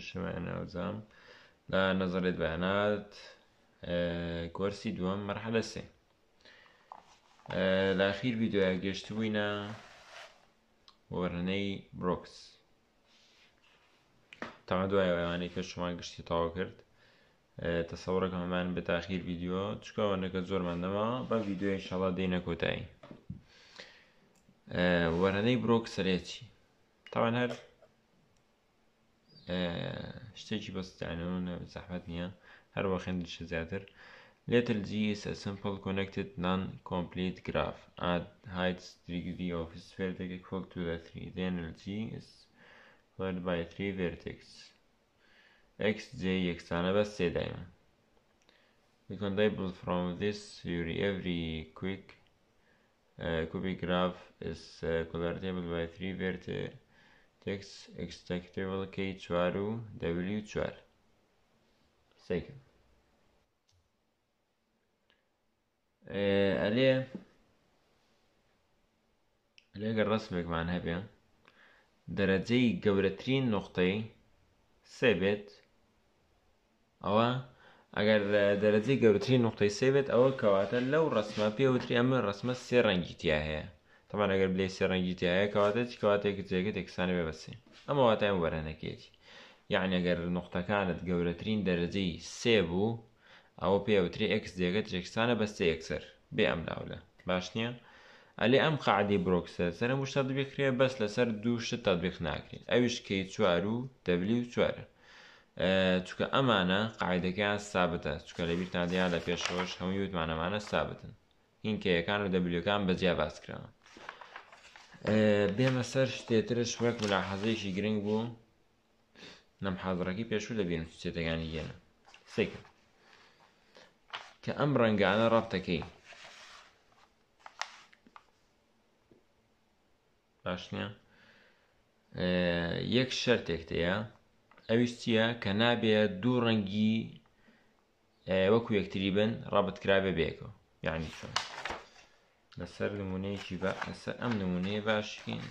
ششمەناوزام لە نەزارێت بەیانات گۆرسی دووەم مەرحلە سێ لاخیر ویددیوە گەشتبووینە وەرنەی برۆکس تەما دوای ئەوانەی کە شما گشتی تاوا کرد تەسەڕەکە هەمان بە تاخیر ویددیو چکەوەەکە زۆرمەندەما بە ویددیوی شڵا دێنە کۆتایی وەرەنەی برۆکسەرێکی تاوان هەر شتێکی بەستانەوە زەحمەت نییە هەروە خوێندش زیاتر connected non complete graph at heights degree of sphere equal to the 3 the is split by 3 vertex x j یەکسانە بە سێ دایمە We can label from this theory every quick uh, cubic graph is uh, by 3 vertices تکس ئەکستەکتێڵەکەی چوار و دەوری و چوار سیکن ئەلێ لەگە ڕسمێکمان هەبێ دەرەجەی گەورەترین نقطەی سێبێت ئەوە ئەگەر دەرەجەی گەورەترین نقطەی سێبێت ئەوە کەواتە لەو ڕسممە پێوتری ئەمە ڕسممە سێ ڕەنگیتیا هەیە تەمان ئەگەر بلێ سێ ڕەنگی تایە کەواتە چ کەواتێک جێگە تێکسانی بێبەسی ئەمە واتایان وەرەنەکێتی یعنی ئەگەر نقطەکانت گەورەترین دەرەجەی سێ بوو ئەوە پێوتری ئەکس جێگە ترێکسانە بەستێ یەکسەر بێ ئەم لاولە باش نییە؟ ئەلێ ئەم قعدی برۆکسە سەرم وشتە دەبێکرێ بەس لەسەر دووشت تەبیخ ناکرین ئەویش کەی چوار و دەبلی و چوارە چکە ئەمانە قاعدەکەیان سابتە چکە لە بیرتاندیان لە پێشەوەش هەمووی وتمانەمانە سابتن این کەیەکان و دەبلیەکان بەجیا باسکراوە بێمە سەر شتێترش وەک ملاحەزەیەکی گرنگ بوو نەم حاضڕەکەی پێشوو دەبین سێتەکانی گێنە سێکە کە ئەم ڕەنگانە ڕەتەکەی باشنیە یەک شەرتێکتەیە ئەویش چییە کە نابێ دوو ڕەنگی وەکو یەکتری بن ڕابت کرابێ بێکەوە یعنی چۆن لەسەر نمونەیەکی بەسەر ئەم نمونەیە باشین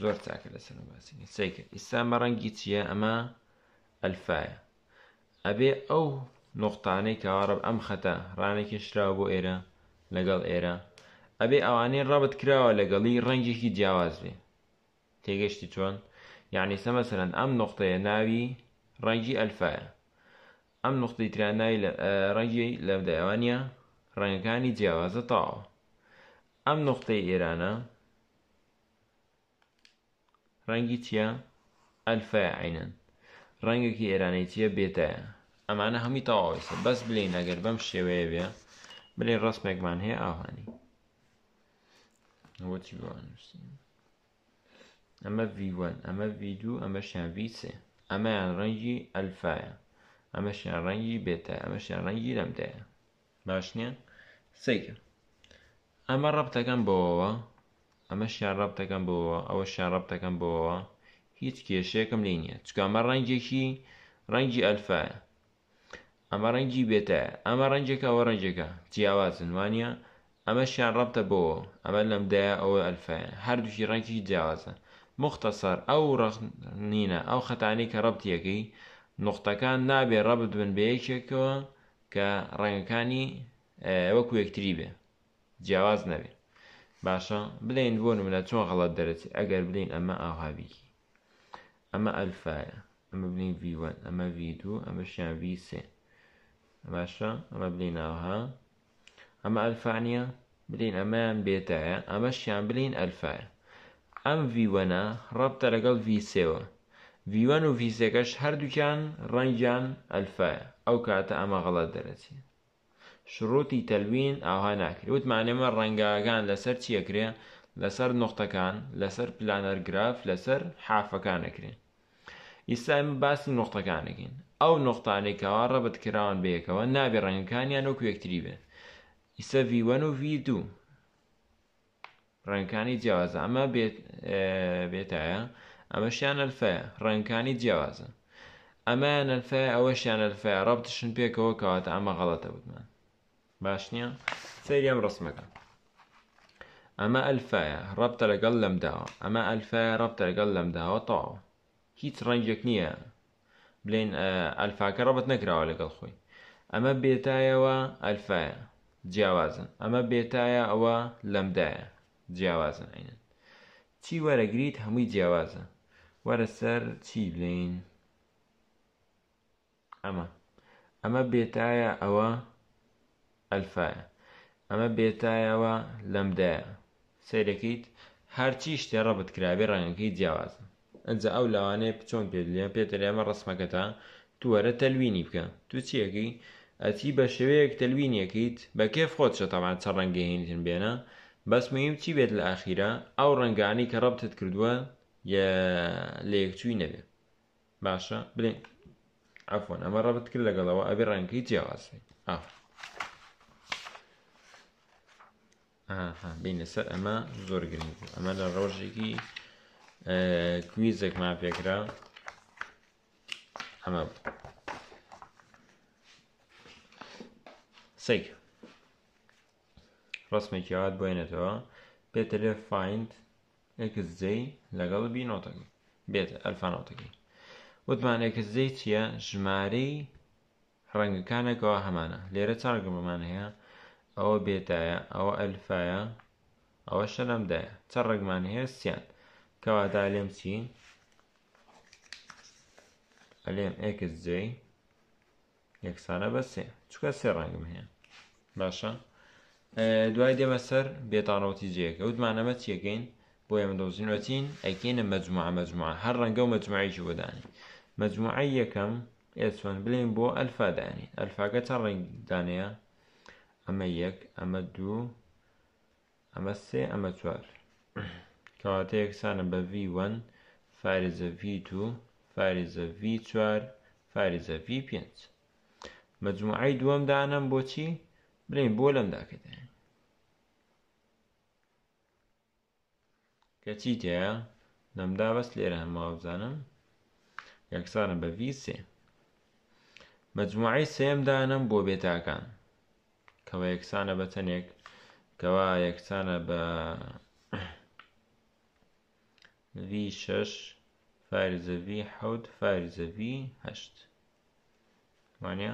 زۆر چاکە لەسەر باسی سیکرد ئیستا بە ڕەنگی چییە ئەمە ئەلفاایە ئەبێ ئەو نقطانەی کەوارب ئەم خەتە ڕانێکی شراوە بۆ ئێرە لەگەڵ ئێرە ئەبێ ئەوانەی ڕەبت کراوە لەگەڵی ڕەنگێکی جیاواز بێ تێگەشتی چۆن یعنی سەمەسەرەن ئەم نقطەیە ناوی ڕەنگی ئەلفاایە ئەم نقطەی تران ناوی ڕەنگی لەبدەوانە ڕەنگەکانی جیاوازە تاوە ئەم نقطەی ئێرانە ڕەنگی چییە؟ ئەلفەعینەن ڕەنگێکی ئێرانەی اما انا همی تا آویسه بس بلین ئەگەر بەم شێوەیە بێ بلێ ڕستمێکمان هەیە ئاهانی وەچی بوانوسین اما v V1 ئەمە V2 ئەمەشیان V3 ئەمەیان ڕەنگی ئەلفاە ئەمەشیان ڕەنگی اما شن رنگی لەمدەیە باش نییە سیکر ئەمە ڕەبتەکەم بۆەوە ئەمە شیان ڕەبتەکەم بۆەوە ئەوە شیان ڕەبتەکەم بۆەوە هیچ کێشەیەکم لی نییە چکامە ڕەنگێکی ڕەنگی ئەلفایە ئەمە ڕەنگی بێتە ئەمە ڕەنجێکە ئەوە ڕەنجێکە جیاوازن وانە ئەمە شیان ڕەبتە بۆەوە ئەمە لەمدایە ئەوە ئەلفایە هەردووشی ڕەنگی جیاوازە مختەسەر ئەو نینە ئەو خەتانی کە ڕەبتیەکەی نقطەکان نابێ ڕەبت بن بەیەکێکەوە کە ڕێگەکانی وەکو یەکتری بێ جیاواز نەبێت باشە بلین بۆ نمونە چۆن غەڵەت دەرەچێت ئەگەر بلین ئەمە ئاهاویکی ئەمە ئەلفایە ئەمە بلین V1 ئەمە V2 ئەمە شیان V3 باشە ئەمە بلین ئاها ئەمە ئەلفانیە بلین ئەمەیان بێتایە ئەمە شیان بلین ئەلفایە ئەم V1ە ڕەبتە لەگەڵ V3ەوە V1 و V3ەکەش هەردووکیان ڕەنگیان ئەلفایە ئەو کاتە ئەمە غەڵەت دەرەچێت شروتی تەلوین ئاها ناکرێت وتمانێمە ڕەنگاگان لەسەر چیەکرێ لەسەر نقطەکان لەسەر پلانەرگراف لەسەر حافەکانەکرێن ئیسلام باسی نقطەکانەکەین ئەو نقطانێکەوە ڕەبت کراون بەیەکەوە نابێ ڕنگەکانیان وەکو یەکتری بێ ئیسە V1 و V2 ڕنگەکانی جیاوازە ئەمە بێتایە ئەمە شیان ئەلفەیە ڕنگەکانی جیاوازە ئەمە نەلفەیە ئەوە شیان ئەلفەیە ڕەبتشن پێکەوە کەواتە ئەمە غەڵەتە بتمان باش نییە سریام ڕسمەکە ئەمە ئەلفایە ڕەبتە لەگەڵ لەم داوە ئەمە ئەلفایە ڕەبتە لەگەڵ لەم داوە تاوە هیچ ڕنجێک نییە بلین ئەلفاکە آه، ڕەبەت نەکراوە لەگەڵ خۆی ئەمە بێتایەوە ئەلفایە جیاوازن ئەمە بێتایە ئەوە لەمدایە جیاوازن عینن چی وەرەگریت هەمووی جیاوازە وەرە سر چی بلین اما اما بێتایە ئەوە ئەلفایە ئەمە بێتایەوە لەمدایە سیرەکەیت هەرچی شتێ ڕەبت کرابێ ڕەنگەکەی جیاوازە ئەجا ئەو لەوانەیە پچۆن پێلە پێتەرێمە ڕسمەکەتە تووەرە تەلوینی بکە تو چیەکەی ئەتی بە شێوەیەک تەلوینیەکەیت بە کێف خۆت شەتەمان چە ڕەنگەهێنتن بێنە بەس مهم چی بێت لە ئاخیرە ئەو ڕنگانی کە ڕەبتت کردووە لە یەکچووی نەبێ باشە بڵێن ئەفۆن ئەمە ڕەبت کرد لەگەڵەوە ئەبێ ڕەنگەی جیاوازێت ئاف بین لەسەر ئەمە زۆر گرنگ ئەمە لە ڕۆژێکی کویزێک ما پێکرا ئەمە سیک ڕستمێکی ئاات بێنێتەوە پێتە لێ فیند ئەکس جی لەگەڵ بینۆتەکە بێت ئەلفانۆتەکەی وتمانێککس جی چییە ژمارەی ڕەنگەکانێکەوە هەمانە لێرە چارگەمەمان هەیە أو بيتايا أو ألفايا أو الشلام دايا تسرق معنى هي السيان كوا دا عليهم سين علم إكس زي إكس على بس سين شو كسر رقم هي باشا آه، دواي دي مسر بيتا روتي زي إكس ود معنى مات يكين بو يمن دوزين روتين أكين مجموعة مجموعة هر رنقو مجموعي شو داني مجموعي كم إس بلين بو ألفا داني ألفا كتر رنق دانيه ئەمە یەک ئەمە دوو ئەمە سێ ئەمە چوار کەواتە یەکسانە بە V1 فارزە V2 فارزە V4 فارزە V5 مجموعی دووەم دانم بۆچی برین بۆ لەم داکەێت کەچی تەیە نەمدا بەست لێرە هەماوە بزانم یەکسانە بە V3 مجموعی سێم دانم بۆ بێتاکان کەەوە یەکسانە بە تەنێک کەوا یەکسانە بە V شش فارزەوی حەوت فارزەوی هەشت وانە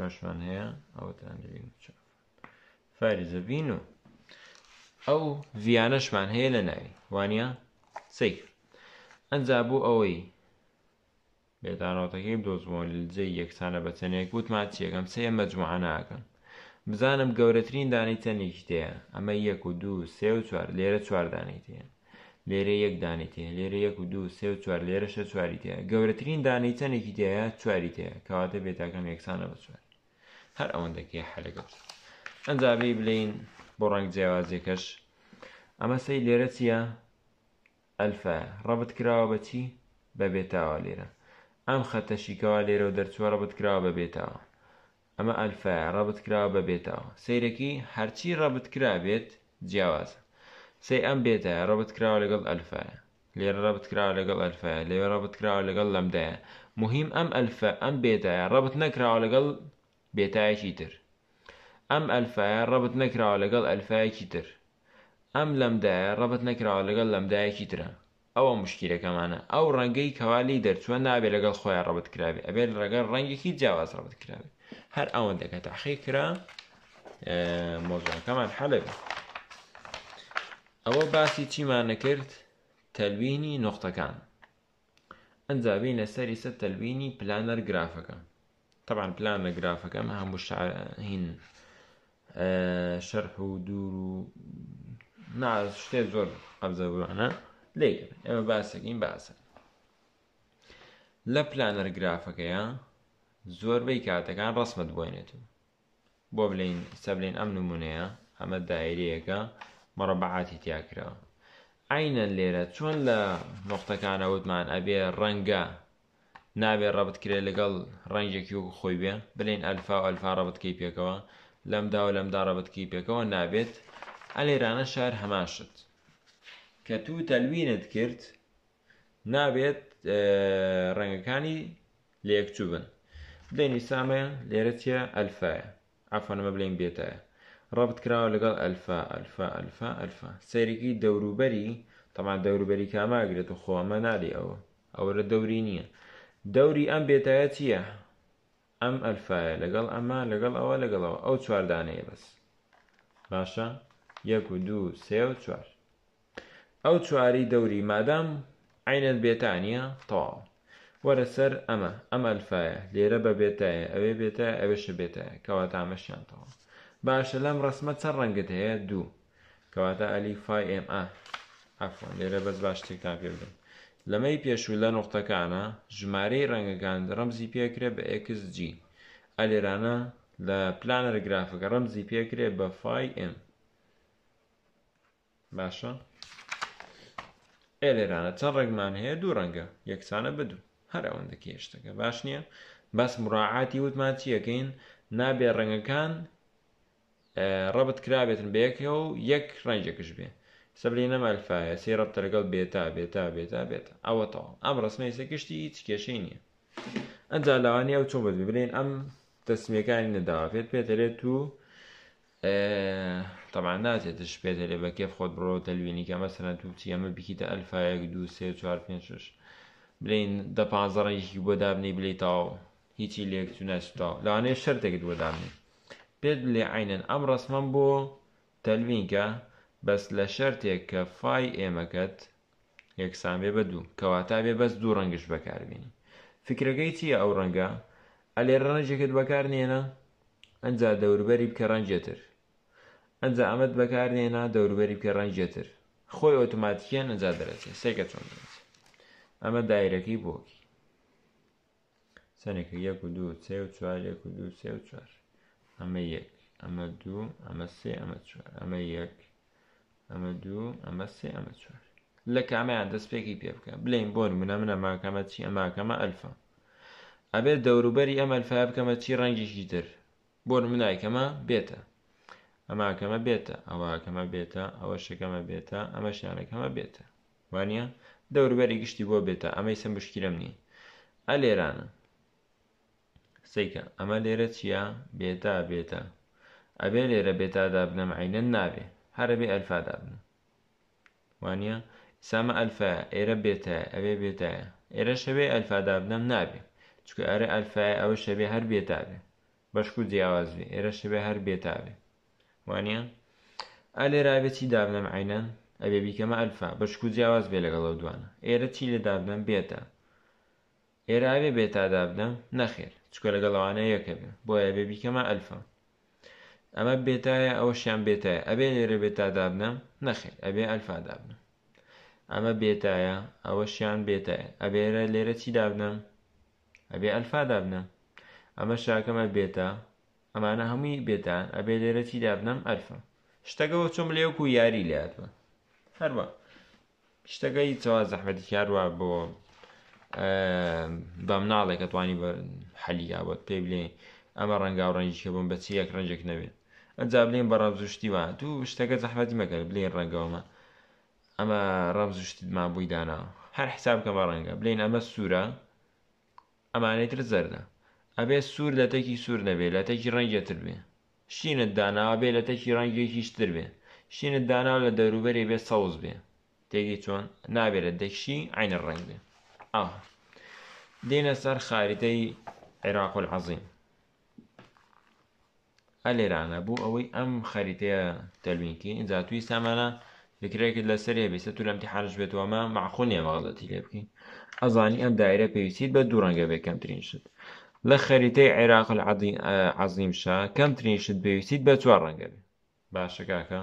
نۆشمان هەیە ئەوتانبین فارزەبین و ئەو ڤیانەشمان هەیە لە ناوی وانە سیر ئەنج بوو ئەوەی بێدانۆتەکەی دۆزمۆن لجێی یەکسانە بە چەنێک وتمان چیەکەم سێ مەجموعە ناکەم بزانم گەورەترین دانی چەندێکی تەیە ئەمە یەک و دوو سێ و چوار لێرە چواردانی تەیە لێرە یەک دانی تەیە لێرە یەک و دوو سێ و چوار لێرە شە چواری تەیە گەورەترین دانی چەندێکی تەیە چواری تەیە کەواتە بێتاکەم یەکسانە بە چوار هەر ئەوەندەکی حەلەگەڵ ئەنجابی بلین بۆ ڕنگ جیاوازێکەش ئەمە سەی لێرە چییە؟ ئەلفە ڕەبت کراوە بەچی بە بێتاوە لێرە ئەم خەتە شیکەوە لێرە و دەرچووە ڕەبتکراوە ببێتەوە ئەمە ئەلفە رابط ببێتەوە سیرەکی هەرچی ڕەبتکرا ام جیاوازە رابط ئەم بێتە الفا لەگەڵ رابط لێرە ڕەبتکراوە لەگەڵ ئەلفە لێرە ڕەبتکراوە لەگەڵ لەمدایە مهم ئەم ئەلفە ئەم بێتایە ڕەبت نەکراوە لەگەڵ بێتایەکی تر ئەم الفا ڕەبت نەکراوە لەگەڵ ئەلفایەکی تر ئەم لەمدایە ڕەبت نەکراوە لەگەڵ لەمدایەکی ترە ئەوە مشکلەکەمانە ئەو ڕەنگەی کەوالی دەرچوە نابێت لەگەڵ خۆیان ڕەبت کرابێ ئەبێت ڕگەر ڕەنگێکی جیاواز ڕەبت کرابێ هەر ئەوەندەکە تاقی کرا مۆزانەکەمان حەلەب ئەوە باسی چیمان نەکرد تەلوینی نۆختەکان ئەنجابین لەسەری سە تەلوینی پلانەر گرافەکە طبعا پلانە گرافەکەم هەموو هین شەرح و دوور و ناز شتێ زۆر قەبزەوانە لێگەن ئێمە باسەکەین باسە لە پلانەرگرافەکەیە زۆربەی کاتەکان ڕسمت بێنێتم بۆ بلین سە بلێن ئەم نمونەیە ئەمە دایرەیەەکە مەڕەبعاتی تیاکراوە ئاینە لێرە چۆن لە نقطەکانە وتمان ئەبێ ڕەنگە نابێت ڕەبتکرێت لەگەڵ ڕەنجێکی و خۆی بێ بلێن ئەلفا و ئەلفا ڕەبتکەی پێکەوە لەمدا و لەمدا ڕەبتکی پێکەوە نابێت ئەلێرانە شار هەماشت کە تو تەلوینت کرد نابێت ڕەنگەکانی لەیەکچوو بن بدەین ئیسامە لێرە چە ئەلفایە ئافانەمە بڵێن بێتایە ڕبت کراوە لەگەڵ ئەلفا ئەلفا ئەلفا ئەلفا سەیرێکی دەوروبەری تەمان دەوروبەری کاماگرێت و خۆمە نالی ئەوە ئەوەرە دەوری نییە دەوری ئەم بێتایە چییە؟ ئەم ئەلفایە لەگەڵ ئەمە لەگەڵ ئەوە لەگەڵەوە ئەو چواردانەیە بەس باشە یەک و دوو سێ و چوار ئەو چواری دەوری مادام عینەت بێتانە تەواو وەرە سەر ئەمە ئەمە ئەلفاایە لێرە بە بێتایە ئەوێ بێتە ئەوێشە بێتایە کەوا تامەشیانتەوە باشە لەم ڕسممە چەند ڕەنگت هەیە دوو کەواتە ئەلیفای ئMA ئەفۆن لێرە بەس باشتێکتان پێ بدەم لەمەی پێشوو لە نوختەکانە ژمارەی ڕەنگەکان ڕەمزی پێکرێ بە ئXG ئەلێرانە لە پلانەر گرافەکە ڕەمزی پێکرێ بە فای M باشە؟ ئێلێرانە چەند ڕێگمان هەیە دوو ڕەنگە یەکسانە بدو هەر ئەوەندە کێشتەکە باش نییە بەس مراعاتی وتمان چیەکەین نابێ ڕەنگەکان ڕەبت کرابێتن بەیەکەوە و یەک ڕنجێکش بێ سەبلی نەمەلفاایە سێڕەبتە لەگەڵ بێتا بێتا بێتا بێت ئەوەتەوە ئەم ڕسمی سەگەشتی هیچ کێشەی نییە ئەجا لاوانی ئەو چۆ بێت ببرین ئەم دەسمەکانی نەداوێت پێتەرێت و تەمان ناتێتش پێێتە لێ بە کێف خۆت بڕۆ تەلوینی کە مەسەەن تو بچی ئەمە بکیتە ئەلفایەک دو سێ چوار پێ شش بلین دە پازڕێکی بۆ دابنی بلێ تاو هیچی لێک تو نەشتا لاانێ شەرتێکت بۆ دابنی پێت لێ عینەن ئەم ڕسمم بۆ تەلوینکە بەس لە شەرتێک کە فای ئێمەکەت یەکسان بێ بە دوو کەواتە بێ بەس دوو ڕنگش بەکاربیێنی فکرەکەی چییە ئەو ڕەنگە ئەلێ ڕەنجێکت بەکار نێنە ئەنج دەوربەری بکە ڕەنجێتر ئەنجا ئەمەد بەکارهێنا دەوروبەری پێڕای جێتر خۆی ئۆتوماتیکیان ئەنجا دەرەچێت سێکە چۆن دەرەچێت ئەمە دایرەکەی بۆکی سەرێکە یەک و دوو سێ و چوار یەک و دوو سێ و چوار ئەمە یەک ئەمە دوو ئەمە سێ ئەمە چوار ئەمە یەک ئەمە دوو ئەمە سێ ئەمە چوار لە کامیان دەستپێکی پێ بکە بلین بۆن منە منە ماکەمە چی ئەماکەمە ئەلفە ئەبێت دەوروبەری ئەمەلفای بکەمە چی ڕەنگیشی تر بۆن منایکەمە بێتە ئەمە کەمە بێتە ئەوە کەمە بێتە ئەوە شەکەمە بێتە ئەمە شیانەکەمە بێتە وانە دەوربەری گشتی بۆ بێتە ئەمەی سم بشکرم نی ئە لێرانە سیکە ئەمە لێرە چییە بێتا بێتە ئەبێ لێرە بێتادا بنەم عینەن نابێ هەرە بێ ئەلفادا بن وانە سامە ئەلفە ئێرە بێتە ئەوێ بێتایە ئێرە شەوێ ئەلفادا بنەم نابێ چکە ئەرە ئەلفای ئەوە شەبێ هەر بێتابێ بەشک و جیاوازبێ ئێرە شەبێ هەر بێتابێ وانە ئالێرابێتی دابنەم عینەن ئەبێ بیکەمە ئەلفا بەشکو جیاواز بێ لەگەڵەوە دوانە ئێرە چی لە دابنەم بێتە ئێراوێ بێتا دابنەم نەخێر چکە لەگەڵەوانە یەکەبێ بۆیە بێ بیکەمە ئەلفا ئەمە بێتایە ئەوەشیان بێتایە ئەبێ لێرە بێتا دابنەم نەخێر ئەبێ ئەلفا دابنم ئەمە بێتایە ئەوەشیان بێتایە ئەبێرە لێرە چی دابنم ئەبێ ئەلفا دابنم ئەمە شاکەمە بێتە ئەمانە هەمووی بێتان ئەبێ لێرە تیدا بنەم ئەرفە شتەکەەوە چۆم لێوەکو و یاری لات بە هەروە شتەکەی چاوا زەحمەتی کاروە بۆ بەم ناڵێک کە توانی بە حەلیابەت پێ بلێ ئەمە ڕەنگا و ڕەنجی بم بە چیەک ڕنجێک نەوێت ئەجا بلێن بە ڕەبزوشتیوە تو شتەکە زەحمەتی مەگەر بلێن ڕەنگەوەمە ئەمە ڕەبزوشتیمان بووی دانا هەر حساب کەمە ڕەنگە بلێن ئەمە سوورە ئەمانەی تر زەردە ئەبێ سوور لە تەکی سوور دەبێت لە تەکی ڕەنگەتر بێ شینت داناوە بێ لە تەکی ڕەنگێکی شتر بێ شینت دانا لە دەوروبەری بێ سەوز بێ تێکی چۆن نابێت لە دەکشی عینە ڕنگ بێ ئا دێنە سەر خاریتەی عێراق العەزیم ئەلێرانە بوو ئەوەی ئەم خەریتەیە تەلوینکی اینجا توی سامانە فکرێکت لە سەرێ بێستە تو لەمتی حرج بێتەوەمە معخونیە مەغڵەتی لێ بکەین ئەزانی ئەم دایرە پێویستیت بە دوو ڕەنگە بێ کەمترین شت لە خەریتەی عێراق عزیمشا آه، کەمترین شت پێویستیت بە چوار ڕەنگە بێ باشەکەکە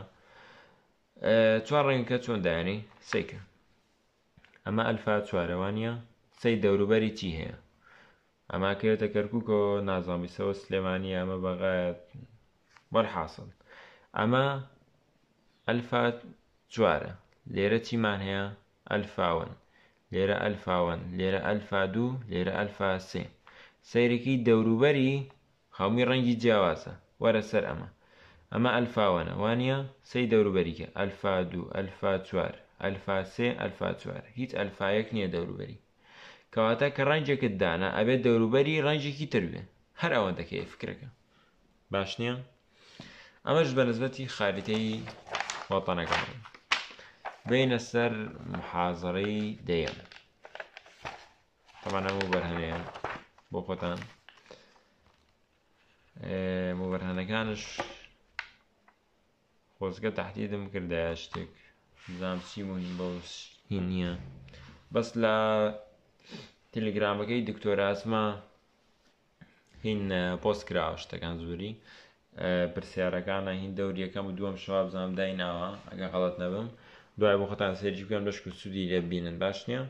چوار آه، ڕنگکە چۆن دایانی سیکە ئەمە ئەلفا چوارەوانە سەی دەوروبەری چی هەیە ئەما کەوێتە کەرککۆ نازامیسەوە سلێمانی ئەمە بەغایەت بەرحاصل ئەمە ئەلفا چوارە لێرە چیمان هەیە ئەلفاون لێرە ئەلفاون ليرة الفا دو ليرة الفا سێ سیرەکی دەوروبەری خەڵمی ڕەنگی جیاوازە وەرە سەر ئەمە ئەمە ئەلفاوانە وانە سی دەوروبەریکە ئەلفا دوو ئەلفا چوار ئەلفا سێ ئەلفا چوار هیچ ئەلفاەک نییە دەوروبەری کەواتە کە ڕەنجێکت دانا ئەبێت دەوروبەری ڕەنجێکی تربێ هەر ئەوەندەکەی فکرەکە باش نییە ئەمەش بەنسبەتی خاریتەی وەتانەکان بینە سەر محازڕەی دەیەم تەمانەمە بەرهەمەیە بۆ خۆتان مبەرهانەکانش خۆزگە تهدیدم کردایە شتێک زانام چی مهم بە نییە بەس لە تلگرامەکەی دکتۆراسمە هین پۆست کرا شتەکان زوری پرسیارەکانە هین دەوریەکەم و دووەم شواب زانام دایناوە ئەگە خەڵەت نەبم دوای بۆ خۆتان سێرجی بکەم لەشک سوودی لێ بینن باش نییە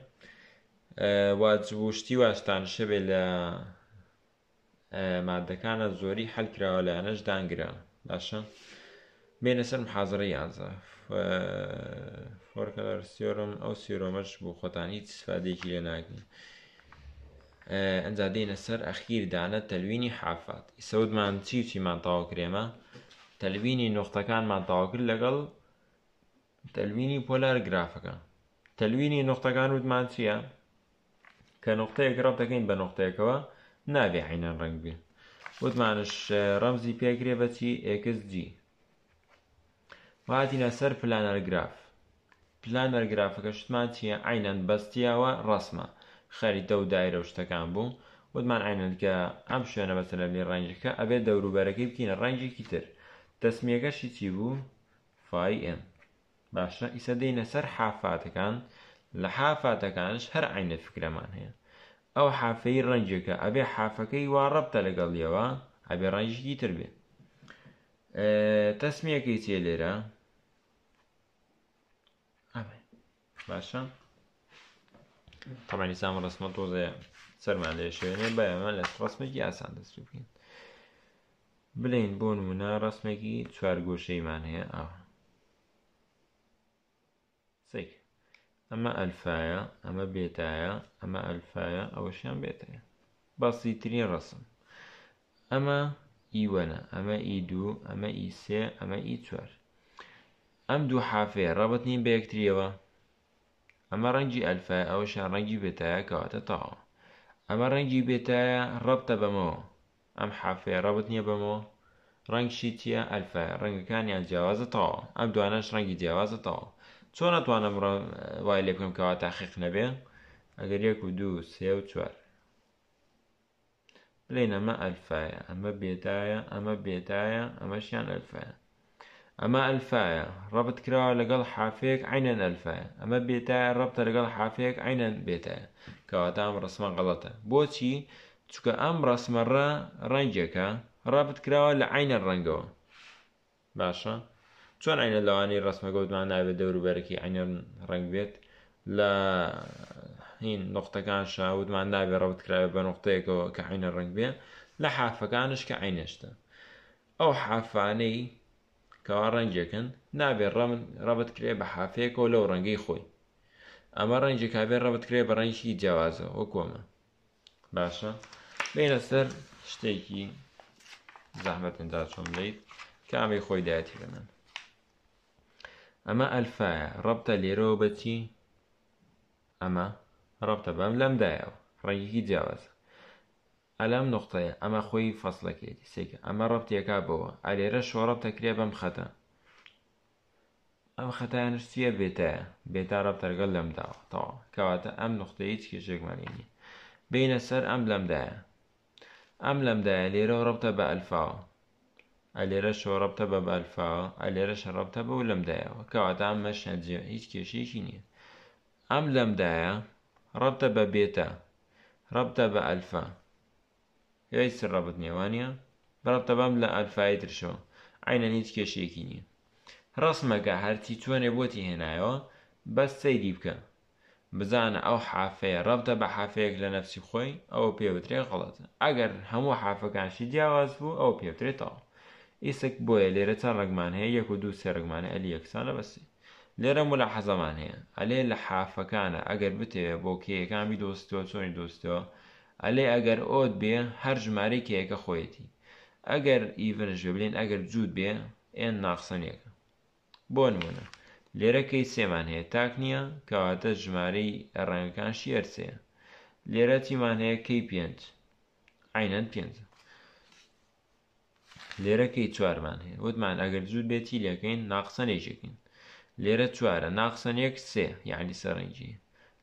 واجبوشتی واشتان شەبێ لە مادەکانە زۆری هەلکراوە لایەنەش دانگرا باشە بێنە سەر حاضرە یانزە فۆرکە سیۆرم ئەو سیۆرۆمەش بۆ خۆتان هیچ سفادێکی لێ ناگرن ئەنجا دێنە سەر ئەخیر دانە تەلوینی حافات سەودمان چی چیمان تاواکرێمە تەلوینی نۆختەکانمان تاواکرد لەگەڵ تەلوینی پۆلار گرافەکە تەلوینی نۆختەکان وتمان چییە؟ کە نقطەیەک ڕەب دەکەین بە نقطەیەکەوە نابێ حینان ڕنگ بێ وتمانش ڕەمزی پێگرێ بەچی ئکسG وهاتینە سەر پلانەرگراف پلانەرگرافەکە شتمان چیە ئاینەن بەستیاوە ڕسمە خەریتە و دایرە و شتەکان بوو وتمان ئاینەن کە ئەم شوێنە بەسەر لێ ڕنجەکە ئەبێ دەوروبەرەکەی بکینە ڕنجێکی تر دەسمیەکەشی چی بوو فN باشە ئیسە دەینە سەر حافاتەکان لە حافاتەکانش هەر عینە فکرەمان هەیە ئەو حافەی ڕەنجەکە ئەبێ حافەکەی وا ڕەبتە لەگەڵیەوە ئەبێ ڕەنژگی تر بێ تەسمیەکەی چێ لێرە باشە تەمانی سام ڕسممە تۆزێ سەرمان لێ شوێنێ بە ئەمە لە ڕسمێکی ئاسان دەستری بکەین بلین بۆ نمونە ڕسمێکی چوارگۆشەیمان هەیە ئاوە سێک أما ألفايا أما بيتايا أما ألفايا أوشيان بيتايا بسيطرين رسم أما إيوانا أما إيدو أما ئەمە أما إيتوار أم دو چوار ئەم بيكتريوا أما رنجي ألفايا أو ئەمە رنجي بيتايا كواتا طاو أما رنجي بيتايا ئەمە بمو أم حافي بەمەوە بمو رنجي تيا ألفايا رنجي كان يعني ئەلفای طاو أم دو أناش رنجي ڕەنگی طاو چۆن ناتوانم وای لێ بکەم کەوا تاقیق نەبێ ئەگەر یەک و دوو سێ و چوار بلین ئەمە ئەلفایە ئەمە بێتایە ئەمە بێتایە ئەمەشیان ئەلفایە ئەمە ئەلفایە ڕەبت کراوە لەگەڵ حافێک عینەن ئەلفایە ئەمە بێتایە ڕەبتە لەگەڵ حافێک عینەن بێتایە کەواتام ڕسممە غەڵەتە بۆچی چکە ئەم ڕسممەڕە ڕەنجەکە ڕەبت کراوە لە عینە ڕەنگەوە باشە؟ چۆن ئەینە لەوانی ڕسممە گەوتمان ناوێت دەوروبەرەکی ئەینەن ڕنگ بێت لە هین نقطەکان شاودمان ناوێ ڕەوتکراوە بە نقطەیەکەوە کە عینە ڕنگ بێ لە حافەکانش کە عینێشتە ئەو حافانەی کەوا ڕەنجەکەن نابێت ڕەبەت کرێ بە حافەیەکەوە لەو ڕەنگەی خۆی ئەمە ڕەنجە کابێ ڕەبەت کرێ بە ڕەنجی جیاوازە وە کۆمە باشە بینە سەر شتێکی زەحمەتندا چۆم لیت کامی خۆی داەتی بنن أما ألفا ربط لروبتي أما ربط بام لم دايو رجيكي جاوز ألم نقطة أما خوي فصل كيدي سيك أما ربط يكابو ألي رشو وربط كريا بام خطا أم خطا نشتيا بيتا بيتا ربط رقل لم دايو طبعا كواتا أم نقطة يتش كيشيك مليني بين السر أم لم دايو أم لم دايو لرو ربط بألفا ئەلێرە شۆڕەبتە بە بەلفاوە ئەلێرە شەڕەبتە بە و لەمدایەوە کەواتە ئەمە شەنجێ هیچ کێشێکی نییە ئەم لەمدایە ڕەبتە بە بێتە ڕەبتە بە ئەلفا هیچ ڕەبت نێوانە بەڕەبتە بەم لە ئەلفای درشەوە عینەن هیچ کێشێکی نییە ڕسمەکە هەرتی چۆنێ بۆتی هێنایەوە بەس سەیری بکە بزانە ئەو حافەیە ڕەبدە بە حافەیەک لە نەفسی خۆی ئەو پێوترێ غڵەت ئەگەر هەموو حافەکانشی جیاواز بوو ئەو پێوترێتەوە ئیسک بۆیە لێرە چەند ڕگمان هەیە یەک و دوو سێ ڕگمانە ئەلی یەکسانە بەسی لێرە ملا حەزەمان هەیە ئەلێ لە حافەکانە ئەگەر بتێوێ بۆ کێیەکانبی دۆستەوە چۆنی دۆستەوە ئەلێ ئەگەر ئۆت بێ هەر ژمارەی کێیەکە خۆیەتی ئەگەر ئیڤنژێ بلێن ئەگەر جوود بێ ئێن ناخسەنیەکە بۆ نمونە لێرەکەی سێمان هەیە تاک نییە کەواتە ژمارەی ڕێنەکان شیەرسەیە لێرە تیمان هەیە کەی پێنج عینەن پێنجە لێرەکەی چوارمان هەیە وتمان ئەگەر زود بێتی لەکەین ناقسەنێژەکەین لێرە چوارە ناقسەنێک سێ یعنی سەرنجی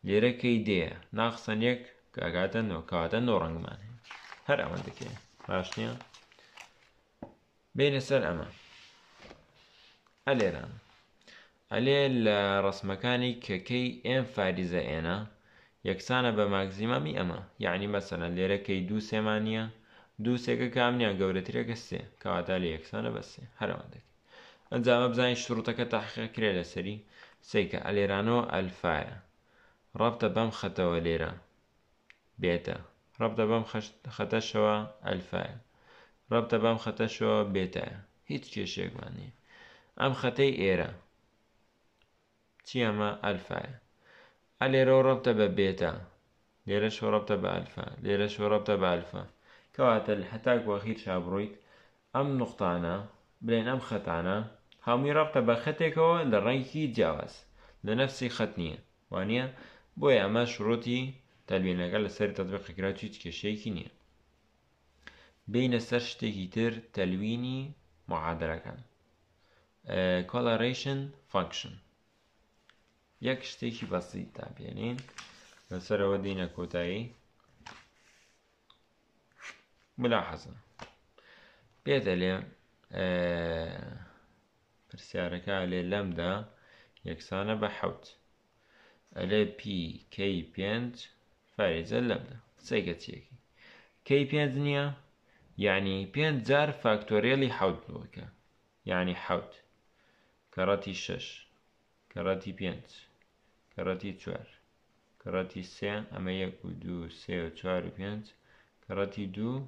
لێرەکەی دێ ناقسەنێک کاگاتە نۆکاتە نۆڕنگمان هەیە هەر ئەمە دەکەێ باشنیە بینە سەر ئەمە ئەلێران ئەلێ لە ڕسمەکانی کەکەی ئێم فاریزە ئێنە یەکسانە بە ماگزیمەمی ئەمە یعنی مەسەنە لێرەکەی دوو سێمانە دوو سێکە کامیان گەورەترە کە سێ کەواتا لە یەکسانە بەسێ هەرەوەندێک ئەنجامە بزانین شروتەکە تاحقیق کرێ لەسەری سیکە ئەلێرانەوە ئەلفاە ڕبتە بەم خەتەوە لێرە بێتە ڕبتە بەم خەتەشەوە ئەلفاە ڕبتە بەم خەتەشەوە بێتە هیچ کێشێکمانی ئەم خەتەی ئێرە چیەمە ئەلفاە ئەلێرە ڕبتە بە بێتە لێرە شۆڕبتە بە ئەلفا لێرە شۆڕبتە بە ئەلفە کەواتە هەتاک وەخیر چابڕۆیت ئەم نقطانە بلێن ئەم خەتانە هەمووی ڕەبتە بە خەتێکەوە لە ڕێنکی جیاواز لە نەفسی خەت نییە وانە بۆی ئەمە شڕۆتی تەلوێنەکە لەسەر تەدبقیکرا هیچ کێشەیەکی نییە بینە سەر شتێکی تر تەلوینی معادەکان کۆلەڕیشن فانکشن یەک شتێکی بەسی تاپێنین لەسەرەوە دینە کۆتایی ملاحظة بيت علي آه، برسيارة كالي لمدا يكسانة بحوت علي بي كي بيانج فارز اللمدا سيكت يكي كي بيانج نيا يعني بيانج زار فاكتوريالي حوت بوكا يعني حوت كراتي شش كراتي بيانج كراتي تشوار كراتي سي اما يكو دو سي و تشوار بيانج كراتي دو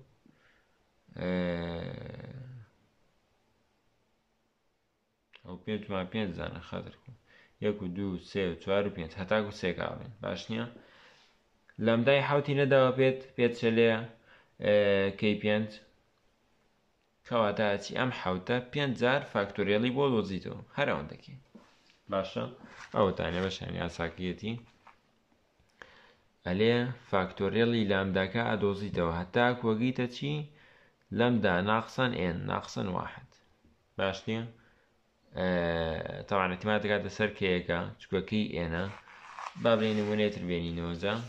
ئەو پێمان پێ زانە خەتر کوم یەک و دوو سێ و چوار و پێنج هەتاکو سێکاڵێن باش نییە لەمدای حوتی نەداوە پێت پێت چلەیە کەی پێنج کەواتاچی ئەم حوتە پێجار فاکتۆریێڵی بۆ دۆزیتەوە هەرەوەندەکی باشە ئەوتانە بەشانی ئاساکیەتی ئەلێ فاکتۆریێڵی لامداکە ئەدۆزیتەوە هەتا کۆگیتە چی؟ لمدا ناقصا ان ناقصا واحد باش آه طبعا اعتماد قاعدة سر كيكا كي انا بابلي نمونة بيني نوزا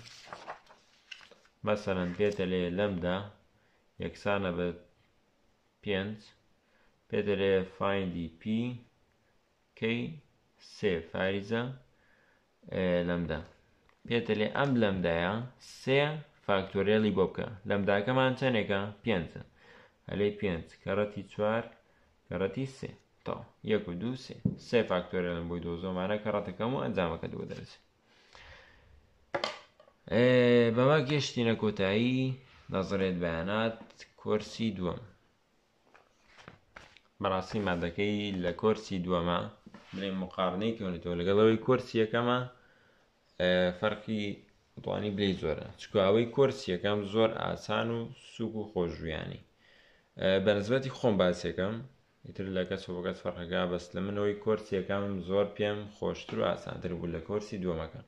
مثلا بيتا لي لامدا يكسانا ب بينز بيتا لي فاين دي بي كي سي فارزا آه، لمدا لامدا بيتا لي ام لامدايا سي فاكتوريالي بوكا لمدا كمان تنكا بينزا ئەلەی پێنج کەڕەتی چوار کەڕەتی سێ تا یەک و دو سێ سێ فاکتۆرێن بۆی دۆزۆمانە کەڕەتەکەم و ئەنجامەکە دووە دەرس بەما گەشتینە کۆتایی نەزڕێت بەیانات کۆرسی دووەم بەڕاستی مادەکەی لە کۆرسی دووەمە بڵێ مقارنەی کەونێتەوە لەگەڵەوەی کورسی یەکەمە فەرقی توانی بلی زۆرە چکاوەی کورسی یەکەم زۆر ئاسان و سوک و خۆشویانی بەنسبەتی خۆم باسیەکەم ئیتر لە کەس و بەکەس فەرقەکە بەست لە منەوەی کورسیەکەم زۆر پێم خۆشتر و ئاسانتر بوو لە کۆرسی دووەمەکە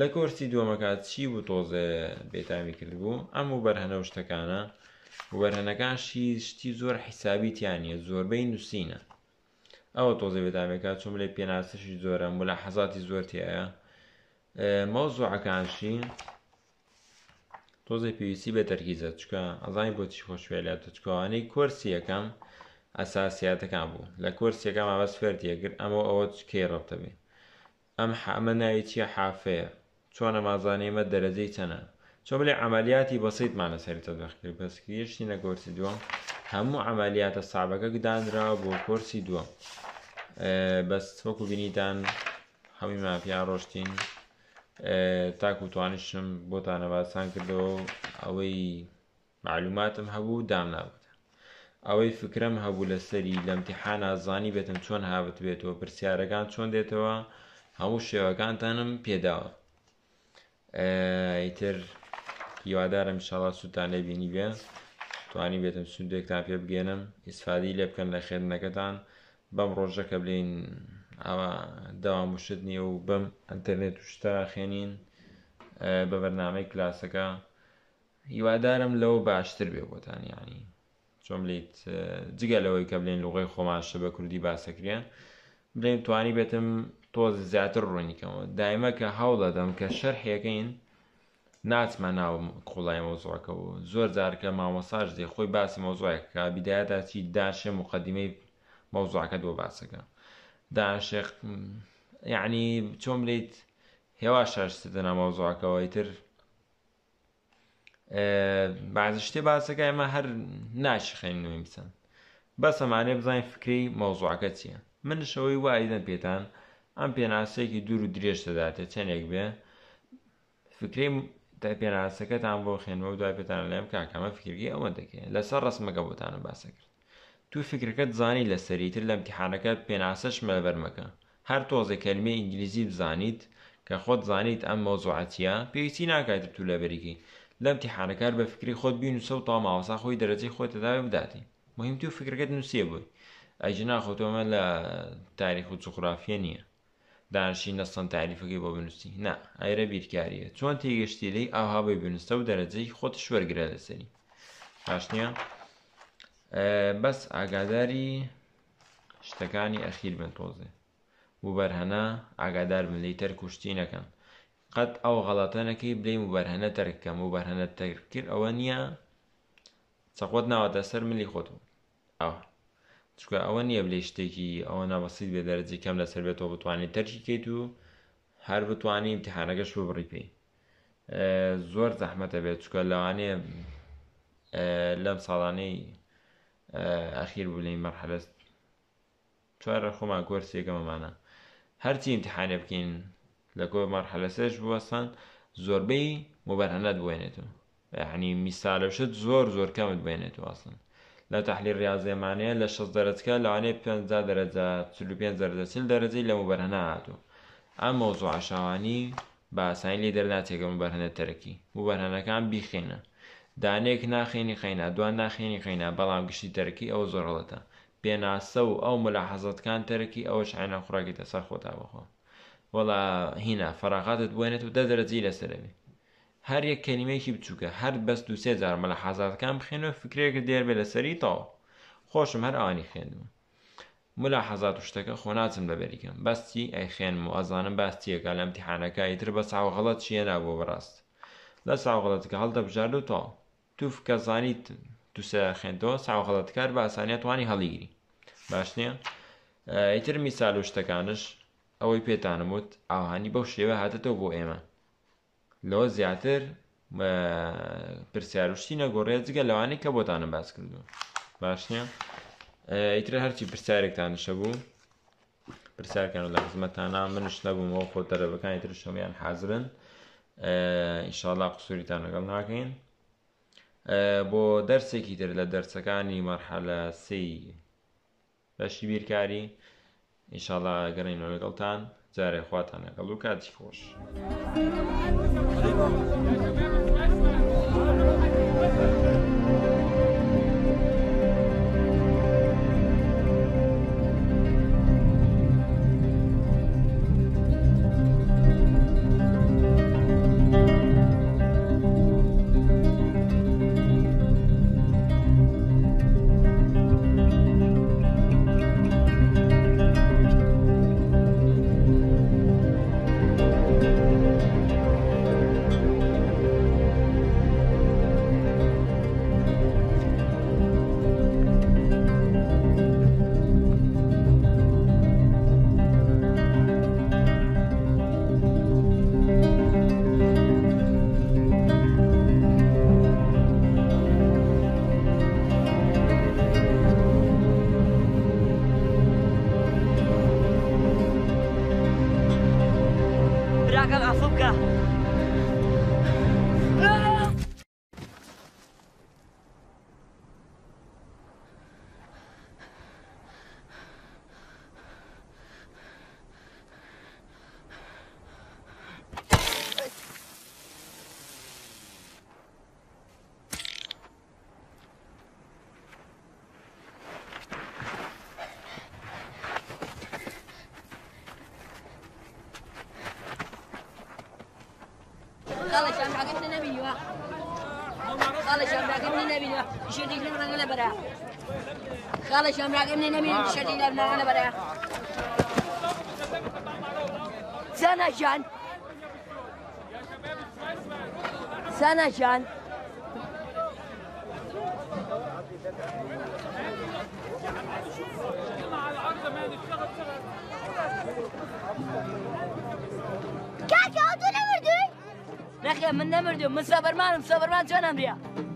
لە کۆرسی دووەمەکە چی بوو تۆزێ بێتامی کردبوو ئەم و بەرهەنە و شتەکانە وەرهەنەکان شی شتی زۆر حیسابی تیانە زۆربەی نووسینە ئەوە تۆزە بێتامێکە چۆم لێ پێناسەشی زۆرە ملا حەزاتی زۆرتیایە مەوزوعەکانشی تۆزی پێویستی بە تەرکیزە چکە ئەزانی بۆچی خۆشوێ لە تچکوانەی کورسیەکەم ئەساسیاتەکان بوو لە کورسیەکە مابەست فێرتیەگر ئەمە ئەوە چکێ ڕەبتەبێ ئەم حمە ناوی چیە حافەیە چۆنە مازانەیمە دەرەجەی چەنە چۆن بڵێ ئەمالیاتی بەسییتمانە سەری تەدەخکرد بەسکرێشتی نە کورسی دووەم هەموو ئەمالیاتە سابەکە گدانراوە بۆ کورسی دووەم بەس وەکو بینیتان هەمی مافیا ڕۆشتین تاکو توانشم بۆتانە باسان کردەوە ئەوەی معلوماتم هەبوو دام نابێت ئەوەی فکرم هەبوو لە سەری لەمتیحان ئازانی بێتم چۆن هاوت بێتەوە پرسیارەکان چۆن دێتەوە هەموو شێوەکانتانم پێداوە ئیتر هیوادارم شڵا سووتان لێبینی بێ توانی بێتم سودێکتان پێ بگێنم ئیسفادی لێ بکەن لە خێرنەکەتان بەم ڕۆژەکە بلین ئەوە داوامشت نییە و بەم ئەتەرێت توشتا خێنین بە بەرنامەی کلاسەکە هیوادارم لەو باشتر بێ بۆتان ینی چۆم لیت جگە لەوەی کە بلێن لوغی خۆماشە بە کوردی باسەکرێن بڵێن توانی بێتم تۆز زیاتر ڕوونیکەمەوە دایمە کە هەوڵ دەدەم کە شەرحەکەین ناتمە ناو قوڵای مۆزوعەکەەوە زۆر جارکە مامەساژ دێ خۆی باسی مۆزوایەکە بیدایەدا چی داشێ مقدمەی مەوزوعەکە دۆ باسەکە داعشق یعنی چۆم لێیت هێوا شاشتدەنا مەوزوعکەوەی تر بعضی شتێ باسەکە ئێمە هەر ناشخێن نوێ بچەن بەسەمانێ بزانین فکری مەوزوعەکە چییە من شەوەی وایدە پێتان ئەم پێناسەیەکی دوور و درێژ دەداتێت چندێک بێ فکری تا پێناسەکەتان بۆ خێنەوە دوای پێتان لەم کاکەمە فکرگی ئەوە دەکەێت لەسەر ڕسمەکە بۆتانە باسە کرد تو فکرەکەت زانی لە سەریتر لە امتحانەکە پێناسەش مەلەبەرمەکە هەر تۆزە کەلمی ئینگلیزی بزانیت کە خۆت زانیت ئەم مۆزوعاتە پێویستی ناکات تو لە بەریکی لە امتحانەکار بە فکری خۆت بینوسە و تا ماوەسا خۆی دەرەجی خۆتەداوێ بداتی مهم تو فکرەکەت نووسێ بووی ئەجنا خۆتۆمە لە تاریخ و جغرافیە نییە دانشی نەستەن تاریفەکەی بۆ بنووسی نا ئایرە بیرکاریە چۆن تێگەشتی لی ئاها بەی بنووسە و دەرەجەی خۆت شوەرگرە لەسەری پاشنیە؟ بەس ئاگاداری شتەکانی ئەخیر بن تۆزێ وبەرهەنا ئاگادار بن لی تەر کوشتی نەکەن قەت ئەو غەڵاتەنەکەی بلیم وبەرهەنە تەرکەم وبەرهەنە تەرکرد ئەوە نییە چەقۆت ناوەتە سەر ملی خۆت ئەو چکە ئەوە نییە بلێ شتێکی ئەوە ناوەسیید بێ دەرەجی کەم لەسەر بێتەوە بتوانانی تەرکی کەیت و هەر بتوانانی امتحانەکەش و بڕی پێی زۆر زەحمەتە بێت چکە لەوانێ لەم ساڵانەی ئەخیر بوو لەی مەرحەبەست چوارە خۆما گۆرسێگەمەمانە هەرچی امتحانێ بکەین لە گۆ مەرحەلەسەش بوەسان زۆربەی مبەرهەنەت بێنێتەوە عنی میسالەشت زۆر زۆر کەمت بێنێتەوە ئاسن لە تحلیل ریاضێمانەیە لە 6 دەرەچکە لەوانێ 5 دەرەجە 45 دەرەچل دەرەجەی لە مبەرهەنە هاتوو ئەم مۆزوع عشاوانی باسانی لێ دەرناتێکەکە مبەرهەنە تەرەکی مبەرهەنەکان بیخێنە دانەیەک ناخێنی خەینا دوان ناخێنی خەینا بەڵام گشتی دەرکی ئەو زۆرڵەتە پێناسە و ئەو ملا حەزتکان تەرەکی ئەوەش عینە خوراکیتە سەر خۆتا بخۆ وەڵا هینا فەراغاتت بێنێت و دەدرەجی لەسەرەوێ هەر یەک کەنیمێکی بچووکە هەر بەست و سێجار مەلا حەزاتەکان بخێنەوە فکرێکرد دێربێ لەسەری تاوە خۆشم هەر ئانی خوێنمە ملا حەزات و شتەکە خۆناچم لەبەریکەم بەستی ئەیخێنم و ئەزانم باستیەکە لە ئەمتیحانەکە ئیتر بە چاوغڵەت چیە نابوو بەڕاست لە چاوغڵەتکە هەڵدەبژار و تاوە توف کە زانیت دوسە خوێندەوە ساوەخەڵەتکار بە ئاسانیتوانی هەڵیگیری باشنیە ئیتر میسال و شتەکانش ئەوەی پێتانموت ئاهانی بەو شێوە هاتەوە بۆ ئێمە لەوە زیاتر پرسیاروشتی نەگۆڕێ جگە لەوانی کە بۆتانە باس کردو باشنیە ئیتر هەرچی پرسیارێکتانشە بوو پرسیارکەن لە خزمەتانە منش نەبوومەوە خۆتەرەبەکانی ترشەمیان حازرن ئینشاءڵا قسووریتان لەگەڵ ناکەین بۆ دەرسێکی تر لە دەرسەکانی مەرحەلە سی بەشی بیرکاری ئینشاڵا گەڕین لەگەڵتان جارێ خواتان لەگەڵ و کاتی خۆش. Thank you. قال شام عقبنا نبي قال شام من نبي شديد لنا على برا قال شام عقبنا نبي شديد لنا على برا سنة جان سنة شان ben, ben ne diyorum? Sabırmanım, sabırman canım diyor.